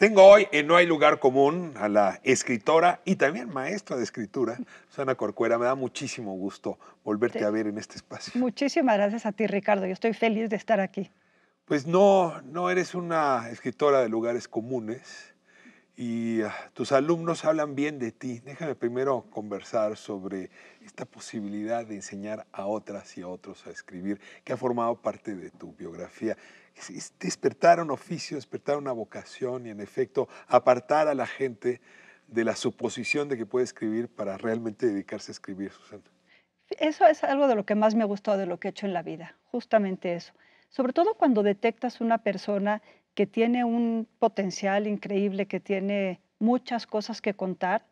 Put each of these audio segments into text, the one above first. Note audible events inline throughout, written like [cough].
Tengo hoy en No hay lugar común a la escritora y también maestra de escritura, Susana Corcuera. Me da muchísimo gusto volverte a ver en este espacio. Muchísimas gracias a ti, Ricardo. Yo estoy feliz de estar aquí. Pues no, no eres una escritora de lugares comunes y ah, tus alumnos hablan bien de ti. Déjame primero conversar sobre esta posibilidad de enseñar a otras y a otros a escribir, que ha formado parte de tu biografía. es despertar un oficio, despertar una vocación y en efecto apartar a la gente de la suposición de que puede escribir para realmente dedicarse a escribir, Susana. Eso es algo de lo que más me ha gustado de lo que he hecho en la vida, justamente eso. Sobre todo cuando detectas una persona que tiene un potencial increíble, que tiene muchas cosas que contar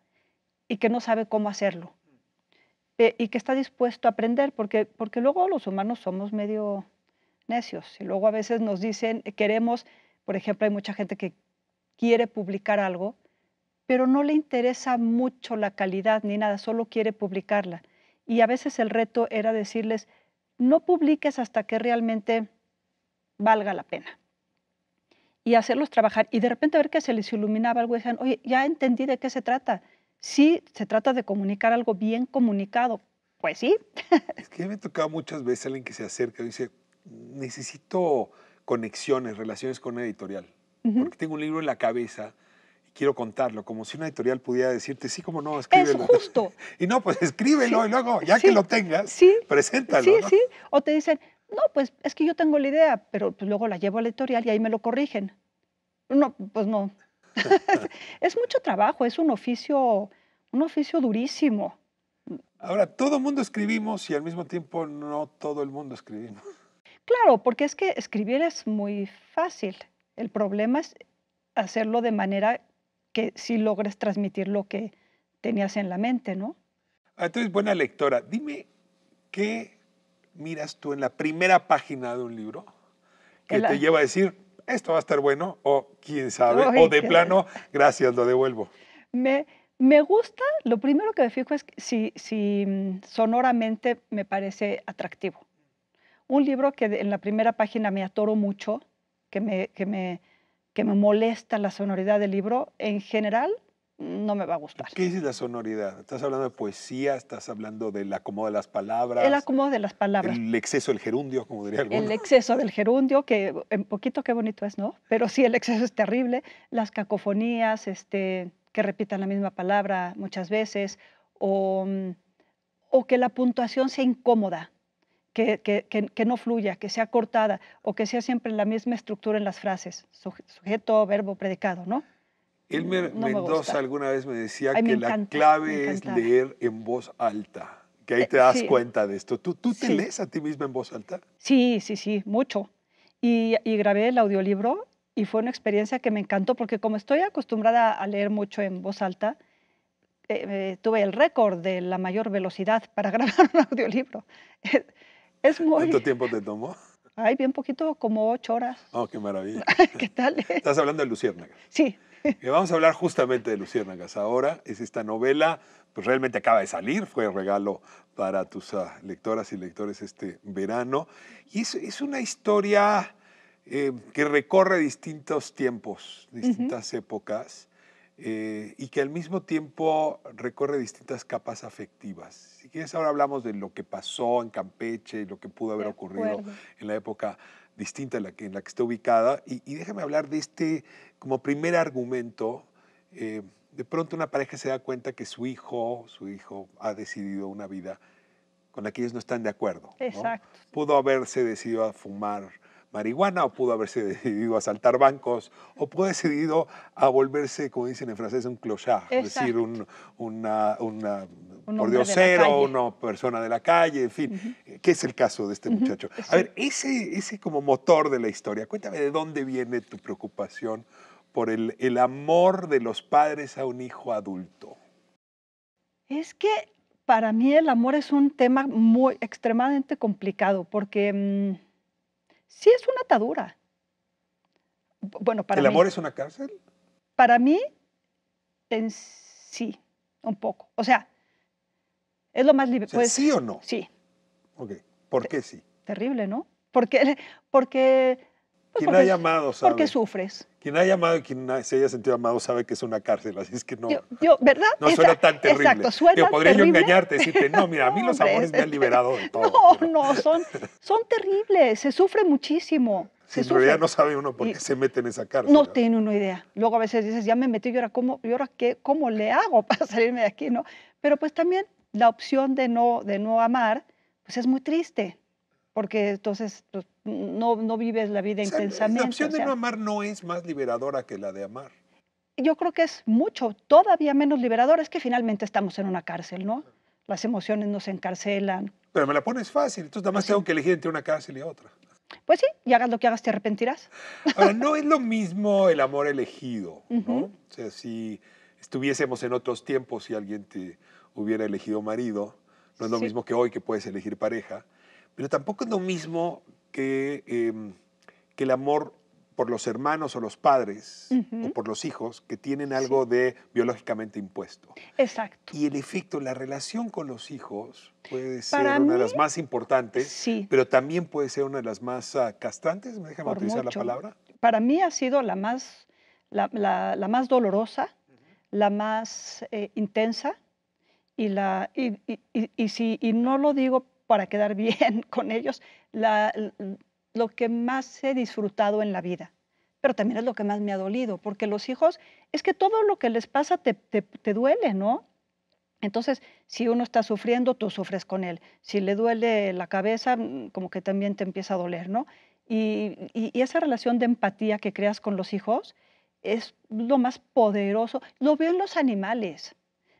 y que no sabe cómo hacerlo eh, y que está dispuesto a aprender, porque, porque luego los humanos somos medio necios y luego a veces nos dicen, eh, queremos, por ejemplo, hay mucha gente que quiere publicar algo, pero no le interesa mucho la calidad ni nada, solo quiere publicarla. Y a veces el reto era decirles, no publiques hasta que realmente valga la pena y hacerlos trabajar y de repente ver que se les iluminaba algo y decían, oye, ya entendí de qué se trata. Sí, se trata de comunicar algo bien comunicado. Pues sí. Es que me ha tocado muchas veces alguien que se acerca y dice, necesito conexiones, relaciones con una editorial, porque tengo un libro en la cabeza y quiero contarlo, como si una editorial pudiera decirte, sí, como no, escríbelo. Es justo. [laughs] y no, pues escríbelo y luego, ya que lo tengas, sí. preséntalo. Sí, sí. O te dicen, no, pues es que yo tengo la idea, pero pues, luego la llevo al editorial y ahí me lo corrigen. No, pues no. [laughs] es, mucho trabajo, es un oficio, un oficio durísimo. Ahora, todo el mundo escribimos y al mismo tiempo no todo el mundo escribimos. Claro, porque es que escribir es muy fácil. El problema es hacerlo de manera que sí logres transmitir lo que tenías en la mente, ¿no? Ah, Entonces, buena lectora. Dime qué miras tú en la primera página de un libro que te lleva a decir, esto va a estar bueno, o quién sabe, [laughs] o de plano, gracias, lo devuelvo? Me, me, gusta, lo primero que me fijo es si, si mm, sonoramente me parece atractivo. Un libro que en la primera página me atoro mucho, que me, que me, que me molesta la sonoridad del libro, en general no me va a gustar. ¿Qué es la sonoridad? ¿Estás hablando de poesía? ¿Estás hablando del acomodo de las palabras? El acomodo de las palabras. El exceso del gerundio, como diría alguno. El exceso del gerundio, que en poquito qué bonito es, ¿no? Pero sí, el exceso es terrible. Las cacofonías, este, que repitan la misma palabra muchas veces, o, mm, que la puntuación sea incómoda. que, que, no fluya, que sea cortada o que sea siempre la misma estructura en las frases, sujeto, verbo, predicado, ¿no? Elmer Mendoza alguna vez me decía que la clave es leer en voz alta, que ahí eh, te das cuenta de esto. ¿Tú, tú te lees a ti misma en voz alta? Sí, sí, sí, mucho. Y, grabé el audiolibro y fue una experiencia que me encantó porque como estoy acostumbrada a leer mucho en voz alta, eh, tuve el récord de la mayor velocidad para [laughs] grabar un audiolibro. Es, es ¿Cuánto tiempo te tomó? Ay, bien poquito, como ocho horas. Oh, qué maravilla. [laughs] ¿Qué tal? Estás hablando de Luciérnaga. Sí, [laughs] vamos a hablar justamente de Luciérnagas ahora. Es esta novela, pues realmente acaba de salir, fue regalo para tus ah, lectoras y lectores este verano. Y es, es una historia eh, que recorre distintos tiempos, distintas épocas. Eh, y que al mismo tiempo recorre distintas capas afectivas. Si quieres, ahora hablamos de lo que pasó en Campeche y lo que pudo haber ocurrido en la época distinta a la que, en la que está ubicada. Y, déjame hablar de este como primer argumento. Eh, de pronto una pareja se da cuenta que su hijo, su hijo ha decidido una vida con la que ellos no están de acuerdo. Exacto. Pudo haberse decidido a fumar marihuana, o pudo haberse [laughs] decidido a saltar bancos, o pudo haberse decidido a volverse, como dicen en francés, un clochard, es decir, un, una, una por una persona de la calle, en fin, ¿qué es el caso de este muchacho. A ver, ese, como motor de la historia, cuéntame de dónde viene tu preocupación por el, amor de los padres a un hijo adulto. Es que para mí el amor es un tema muy extremadamente complicado porque... Mm, sí es una atadura. Bueno, para ¿El amor es una cárcel? Para mí, en sí, un poco. O sea, es lo más libre. Pues ¿Sí o no? Sí. Ok. ¿Por qué sí? Terrible, ¿no? Porque, porque, llamado, pues porque sufres quien haya amado y quien se haya sentido amado sabe que es una cárcel, así es que no. Yo, ¿verdad? No suena tan terrible. Exacto, suena Yo podría yo engañarte, decirte, no, mira, a mí [laughs] los amores me han liberado de [laughs] todo. No, no, son, son terribles, se sufre muchísimo. Sí, en no sabe uno por qué se mete en esa cárcel. No tiene una idea. Luego a veces dices, ya me metí, ¿y ahora cómo, ahora qué, cómo le hago [laughs] para salirme de aquí? ¿no? Pero pues también la opción de no, de no amar, pues es muy triste porque entonces pues, no, no, vives la vida intensamente. La opción de no amar no es más liberadora que la de amar. Yo creo que es mucho, todavía menos liberadora, es que finalmente estamos en una cárcel, ¿no? Las emociones nos encarcelan. Pero me la pones fácil, entonces nada más tengo que elegir entre una cárcel y otra. Pues sí, y hagas lo que hagas, te arrepentirás. [laughs] Ahora, no es lo mismo el amor elegido, ¿no? O sea, si estuviésemos en otros tiempos y alguien te hubiera elegido marido, no es lo mismo que hoy que puedes elegir pareja pero tampoco es lo mismo que, em, que el amor por los hermanos o los padres o por los hijos que tienen algo de biológicamente impuesto. Exacto. Y el efecto, la relación con los hijos puede ser una de las más importantes, pero también puede ser una de las más ah, castantes, me déjame utilizar la palabra. Para mí ha sido la más, la, la, más dolorosa, la más eh, intensa y, la, y, y, y, si, y no lo digo para quedar bien [laughs] con ellos, lo que más he disfrutado en la vida. Pero también es lo que más me ha dolido, porque los hijos, es que todo lo que les pasa te, duele, ¿no? Entonces, si uno está sufriendo, tú sufres con él. Si le duele la cabeza, mm, como que también te empieza a doler, ¿no? Y, esa relación de empatía que creas con los hijos es lo más poderoso. Lo veo en los animales.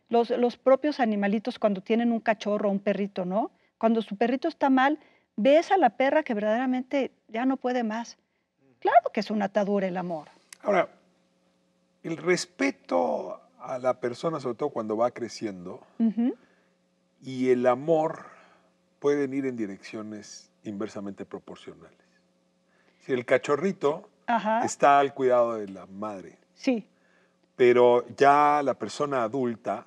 Los, los, propios animalitos cuando tienen un cachorro, un perrito, ¿no? Cuando su perrito está mal, ves a la perra que verdaderamente ya no puede más. Claro que es una atadura el amor. Ahora, el respeto a la persona, sobre todo cuando va creciendo, y el amor pueden ir en direcciones inversamente proporcionales. Si el cachorrito está al cuidado de la madre. Sí. Pero ya la persona adulta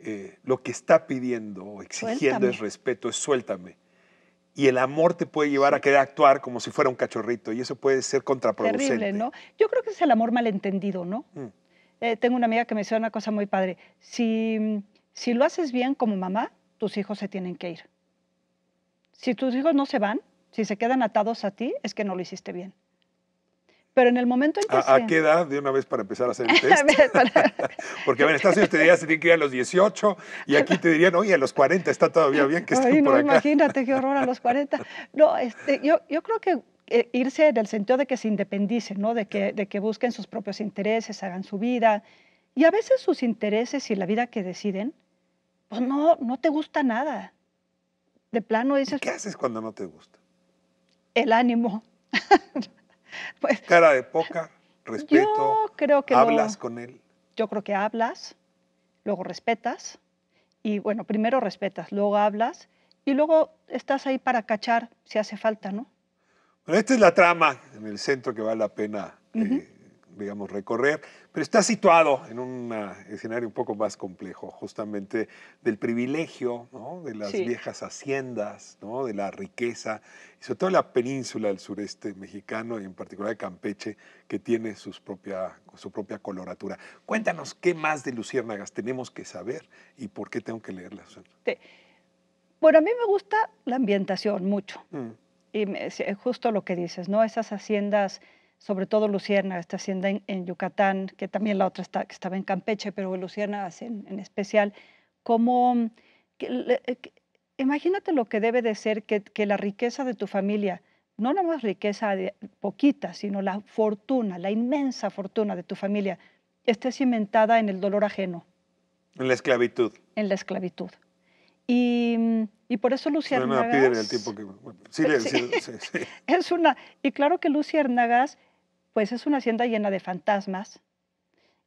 eh, lo que está pidiendo o exigiendo es respeto, es suéltame. Y el amor te puede llevar a querer actuar como si fuera un cachorrito y eso puede ser contraproducente. Terrible, ¿no? Yo creo que es el amor malentendido, ¿no? Mm. Eh, tengo una amiga que me decía una cosa muy padre. si lo haces bien como mamá, tus hijos se tienen que ir. Si tus hijos no se van, si se quedan atados a ti, es que no lo hiciste bien. Pero en el momento en que... ¿A, qué edad de una vez para empezar a hacer el [laughs] test? [laughs] Porque a en Estados Unidos te dirían, se tiene que ir a los 18 y aquí te dirían, oye, a los 40 está todavía bien que esté por acá. Imagínate qué horror a los 40. No, este, yo, yo creo que eh, irse en el sentido de que se independicen, ¿no? de, que, de que busquen sus propios intereses, hagan su vida. Y a veces sus intereses y la vida que deciden, pues no, no te gusta nada. De plano dices... ¿Qué haces cuando no te gusta? El ánimo. [laughs] [laughs] Pues, Cara de poca, respeto. Yo creo que hablas con él. Yo creo que hablas, luego respetas y bueno, primero respetas, luego hablas y luego estás ahí para cachar si hace falta, ¿no? Bueno, esta es la trama en el centro que vale la pena eh, digamos, recorrer, pero está situado en un ah, escenario un poco más complejo, justamente del privilegio, de las viejas haciendas, de la riqueza, y sobre todo la península del sureste mexicano y en particular de Campeche, que tiene sus propia, su propia coloratura. Cuéntanos qué más de Luciérnagas tenemos que saber y por qué tengo que leerla, Bueno, a mí me gusta la ambientación mucho. Mm. Y justo lo que dices, ¿no? Esas haciendas sobre todo Lucierna, esta hacienda en, Yucatán, que también la otra estaba en Campeche, pero Lucierna en, en especial, como, eh, imagínate lo que debe de ser que, la riqueza de tu familia, no la más riqueza poquita, sino la fortuna, la inmensa fortuna de tu familia, esté cimentada en el dolor ajeno. En la esclavitud. En la esclavitud. Y, por eso Lucía va No, el tiempo que... Sí, [laughs] y claro que Lucía Hernagas pues es una hacienda llena de fantasmas,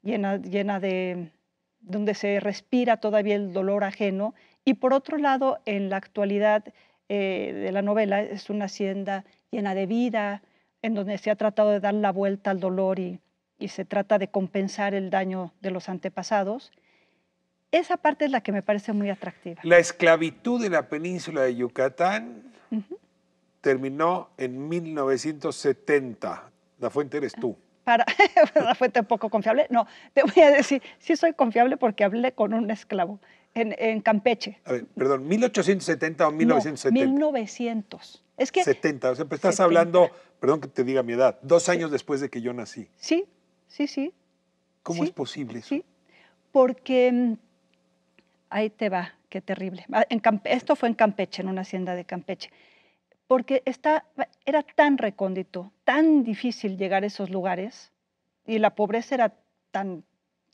llena, llena de donde se respira todavía el dolor ajeno y por otro lado, en la actualidad eh, de la novela es una hacienda llena de vida, en donde se ha tratado de dar la vuelta al dolor y, se trata de compensar el daño de los antepasados. Esa parte es la que me parece muy atractiva. La esclavitud en la península de Yucatán terminó en 1970, la fuente eres tú. [laughs] Para, la fuente poco confiable. No, te voy a decir, sí soy confiable porque hablé con un esclavo en, Campeche. A ver, perdón, ¿1870 o 1970? No, 1900. Es que... 70, o sea, estás hablando, perdón que te diga mi edad, dos años después de que yo nací. Sí, sí, sí. ¿Cómo es posible eso? Sí, porque mm, ahí te va, qué terrible. Ah, en esto fue en Campeche, en una hacienda de Campeche porque era tan recóndito, tan difícil llegar a esos lugares y la pobreza era tan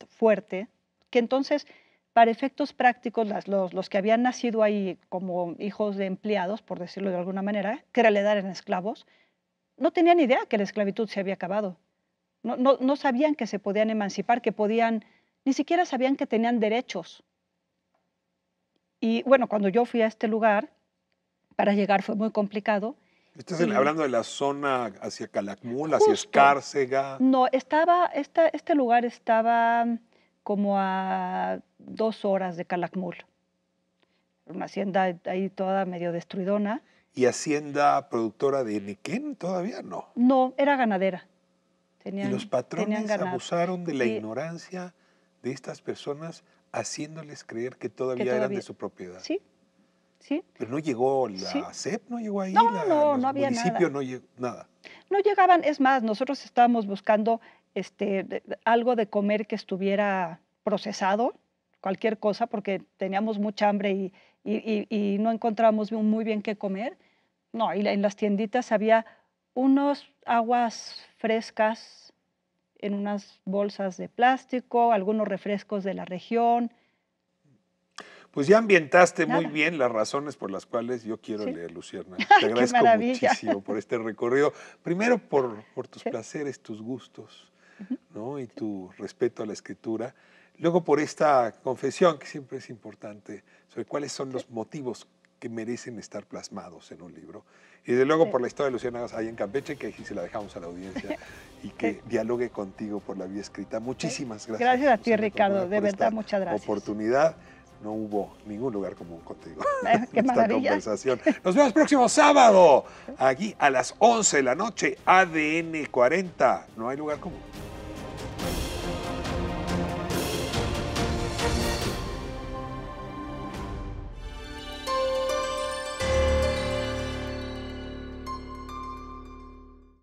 fuerte que entonces, para efectos prácticos, los, que habían nacido ahí como hijos de empleados, por decirlo de alguna manera, que en realidad eran esclavos, no tenían idea que la esclavitud se había acabado. No, no sabían que se podían emancipar, que podían, ni siquiera sabían que tenían derechos. Y bueno, cuando yo fui a este lugar, para llegar fue muy complicado. ¿Estás hablando de la zona hacia Calakmul, hacia Escárcega? No, estaba, este lugar estaba como a dos horas de Calakmul. Una hacienda ahí toda medio destruidona. ¿Y hacienda productora de niquen todavía no? No, era ganadera. Tenían, y los patrones abusaron de la ignorancia de estas personas haciéndoles creer que todavía eran de su propiedad. Sí, pero no llegó la CEP, no llegó ahí. No, no, no había nada. No, llegó, nada. no llegaban, es más, nosotros estábamos buscando este, algo de comer que estuviera procesado, cualquier cosa, porque teníamos mucha hambre y, no encontramos muy bien qué comer. No, y en las tienditas había unos aguas frescas en unas bolsas de plástico, algunos refrescos de la región, pues ya ambientaste muy bien las razones por las cuales yo quiero leer Luciana. [laughs] Te agradezco muchísimo por este recorrido. Primero por, tus placeres, tus gustos, ¿no? Y tu respeto a la escritura. Luego por esta confesión que siempre es importante sobre cuáles son los motivos que merecen estar plasmados en un libro. Y desde luego por la historia de Luciana ahí en Campeche, que aquí se la dejamos a la audiencia [laughs] y que dialogue contigo por la vía escrita. Muchísimas gracias. Gracias a ti, Ricardo. De verdad, muchas gracias. Oportunidad no hubo ningún lugar común contigo. [laughs] Qué esta conversación. Nos vemos próximo sábado, aquí a las 11 de la noche, ADN 40. No hay lugar común.